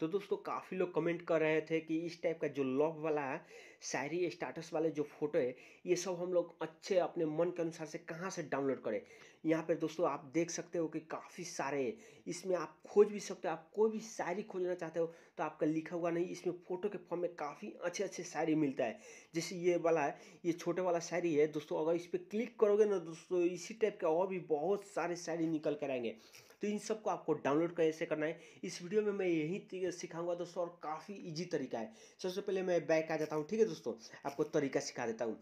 तो दोस्तों काफ़ी लोग कमेंट कर रहे थे कि इस टाइप का जो लॉक वाला है शायरी स्टाटस वाले जो फोटो है ये सब हम लोग अच्छे अपने मन के अनुसार से कहाँ से डाउनलोड करें यहाँ पर दोस्तों आप देख सकते हो कि काफ़ी सारे हैं इसमें आप खोज भी सकते हो आप कोई भी शायरी खोजना चाहते हो तो आपका लिखा हुआ नहीं इसमें फ़ोटो के फॉर्म में काफ़ी अच्छे अच्छे शायरी मिलता है जैसे ये वाला है ये छोटे वाला शायरी है दोस्तों अगर इस पर क्लिक करोगे ना दोस्तों इसी टाइप के और भी बहुत सारे शायरी निकल कर आएंगे तो इन सबको आपको डाउनलोड कैसे करना है इस वीडियो में मैं यही सिखाऊंगा दोस्तों और काफ़ी ईजी तरीका है सबसे पहले मैं बैक आ जाता हूँ ठीक है दोस्तों आपको तरीका सिखा देता हूँ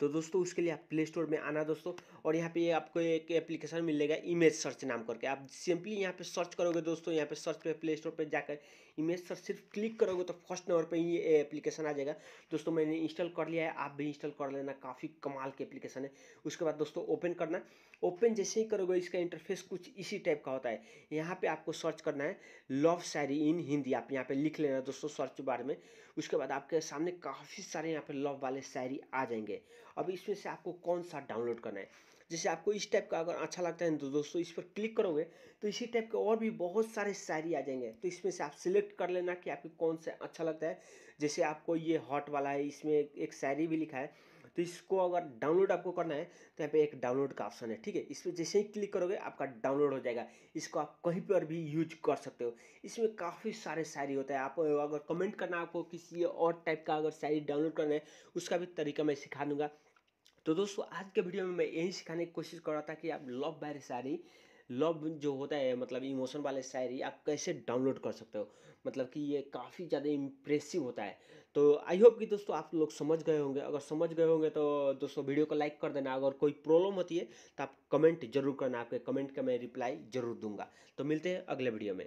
तो दोस्तों उसके लिए आप प्ले स्टोर में आना दोस्तों और यहाँ पे आपको एक एप्लीकेशन मिलेगा इमेज सर्च नाम करके आप सिंपली यहाँ पे सर्च करोगे दोस्तों यहाँ पे सर्च पे प्ले स्टोर पर जाकर इमेज सर्च सिर्फ क्लिक करोगे तो फर्स्ट नंबर पर ये एप्लीकेशन आ जाएगा दोस्तों मैंने इंस्टॉल कर लिया है आप भी इंस्टॉल कर लेना काफ़ी कमाल की एप्लीकेशन है उसके बाद दोस्तों ओपन करना ओपन जैसे ही करोगे इसका इंटरफेस कुछ इसी टाइप का होता है यहाँ पे आपको सर्च करना है लव शायरी इन हिंदी आप यहाँ पे लिख लेना दोस्तों सर्च बार में उसके बाद आपके सामने काफ़ी सारे यहाँ पे लव वाले शायरी आ जाएंगे अब इसमें से आपको कौन सा डाउनलोड करना है जैसे आपको इस टाइप का अगर अच्छा लगता है तो दोस्तों इस पर क्लिक करोगे तो इसी टाइप के और भी बहुत सारे शायरी आ जाएंगे तो इसमें से आप सिलेक्ट कर लेना कि आपको कौन सा अच्छा लगता है जैसे आपको ये हॉट वाला है इसमें एक शायरी भी लिखा है तो इसको अगर डाउनलोड आपको करना है तो यहाँ पे एक डाउनलोड का ऑप्शन है ठीक है इस पर जैसे ही क्लिक करोगे आपका डाउनलोड हो जाएगा इसको आप कहीं पर भी यूज कर सकते हो इसमें काफ़ी सारे शायरी होता है आप अगर कमेंट करना आपको किसी और टाइप का अगर शायरी डाउनलोड करना है उसका भी तरीका मैं सिखा दूंगा तो दोस्तों आज के वीडियो में मैं यही सिखाने की कोशिश कर रहा था कि आप लव बैर शायरी लव जो होता है मतलब इमोशन वाले शायरी आप कैसे डाउनलोड कर सकते हो मतलब कि ये काफ़ी ज़्यादा इम्प्रेसिव होता है तो आई होप कि दोस्तों आप लोग समझ गए होंगे अगर समझ गए होंगे तो दोस्तों वीडियो को लाइक कर देना अगर कोई प्रॉब्लम होती है तो आप कमेंट जरूर करना आपके कमेंट का मैं रिप्लाई जरूर दूंगा तो मिलते हैं अगले वीडियो में